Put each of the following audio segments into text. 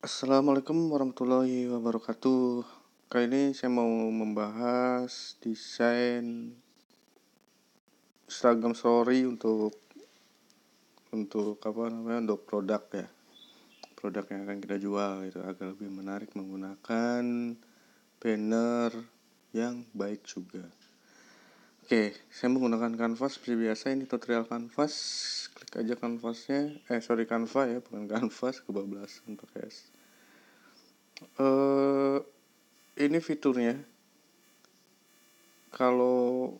Assalamualaikum warahmatullahi wabarakatuh. Kali ini saya mau membahas desain Instagram Story untuk untuk apa namanya untuk produk ya produk yang akan kita jual itu agar lebih menarik menggunakan banner yang baik juga. Oke, saya menggunakan kanvas seperti biasa ini tutorial kanvas klik aja kanvasnya eh sorry kanvas ya bukan kanvas kebablasan pakai s uh, ini fiturnya kalau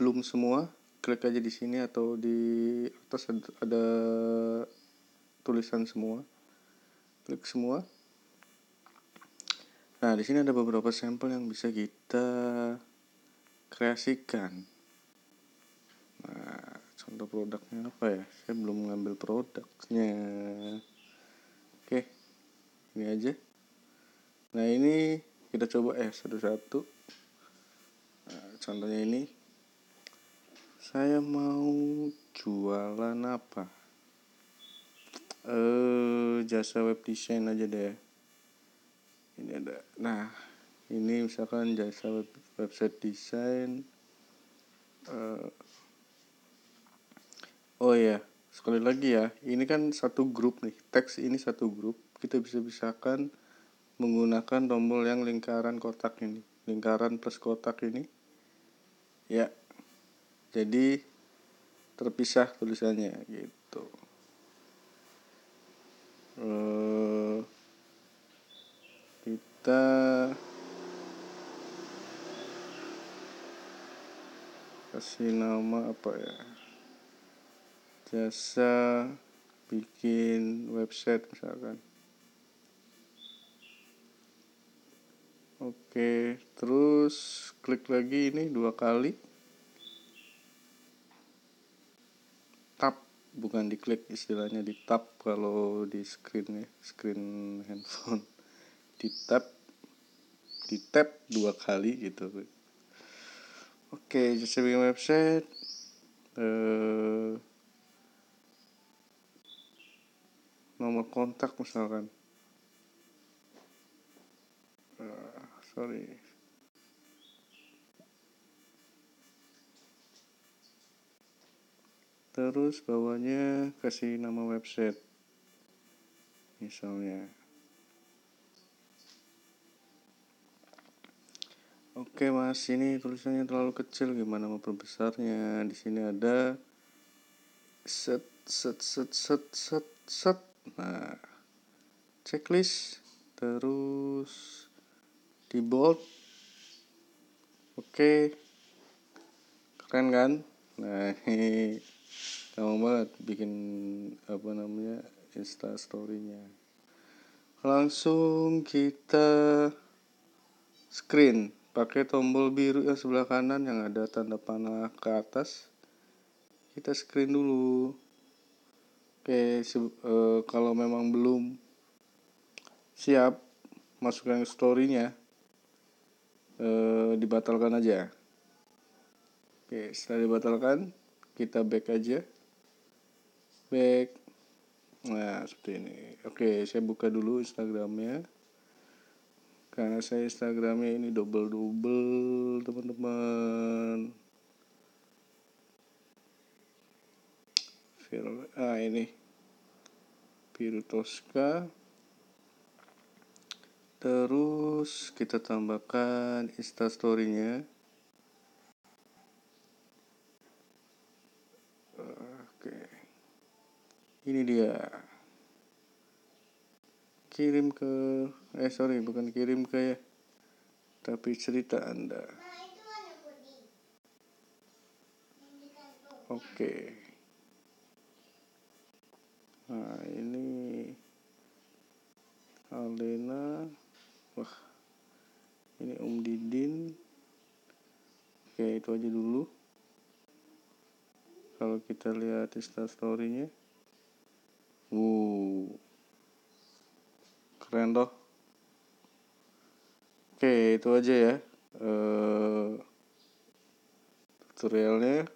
belum semua klik aja di sini atau di atas ada tulisan semua klik semua nah di sini ada beberapa sampel yang bisa kita kreasikan untuk produknya apa ya saya belum ngambil produknya oke ini aja nah ini kita coba eh satu-satu nah, contohnya ini saya mau jualan apa eh jasa web design aja deh ini ada nah ini misalkan jasa web, website design eh, oh iya sekali lagi ya ini kan satu grup nih teks ini satu grup kita bisa pisahkan menggunakan tombol yang lingkaran kotak ini lingkaran plus kotak ini ya jadi terpisah tulisannya gitu uh, kita kasih nama apa ya jasa bikin website misalkan oke terus klik lagi ini dua kali tap bukan diklik istilahnya di tap kalau di screen ya screen handphone di tap di tap dua kali gitu oke jasa bikin website eh nomor kontak misalkan uh, sorry terus bawahnya kasih nama website misalnya oke mas ini tulisannya terlalu kecil gimana mau perbesarnya? di sini ada set set set set set set nah checklist terus di bold oke okay. keren kan nah hehehe gampang banget bikin apa namanya insta storynya langsung kita screen pakai tombol biru yang sebelah kanan yang ada tanda panah ke atas kita screen dulu Oke, si, uh, eh, kalau memang belum siap masukkan storynya uh, dibatalkan aja. Oke, setelah dibatalkan kita back aja. Back. Nah, seperti ini. Oke, saya buka dulu Instagramnya. Karena saya Instagramnya ini double-double, teman-teman. Fir ah ini biru Tosca terus kita tambahkan storynya oke ini dia kirim ke eh sorry bukan kirim ke ya tapi cerita anda nah, oke okay nah ini Aldena wah ini Om Didin oke itu aja dulu kalau kita lihat instastorynya wow keren toh oke itu aja ya uh, tutorialnya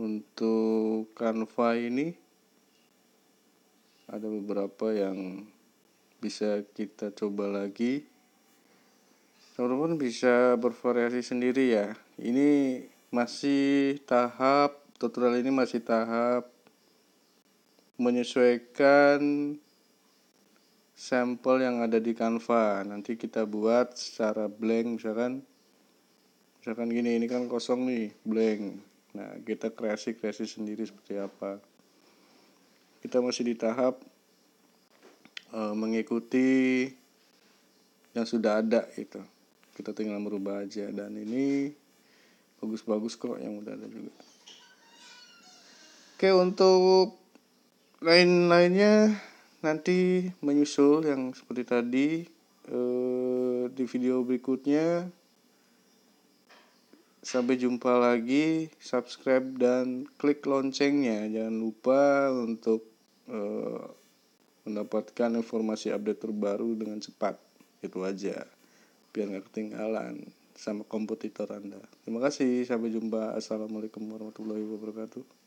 untuk Canva ini ada beberapa yang bisa kita coba lagi teman-teman bisa bervariasi sendiri ya ini masih tahap tutorial ini masih tahap menyesuaikan sampel yang ada di Canva. Nanti kita buat secara blank misalkan misalkan gini ini kan kosong nih, blank. Nah, kita kreasi-kreasi sendiri seperti apa kita masih di tahap uh, mengikuti yang sudah ada itu kita tinggal merubah aja dan ini bagus-bagus kok yang udah ada juga oke untuk lain-lainnya nanti menyusul yang seperti tadi eh, di video berikutnya Sampai jumpa lagi, subscribe dan klik loncengnya. Jangan lupa untuk uh, mendapatkan informasi update terbaru dengan cepat. Itu aja. Biar nggak ketinggalan sama kompetitor Anda. Terima kasih, sampai jumpa. Assalamualaikum warahmatullahi wabarakatuh.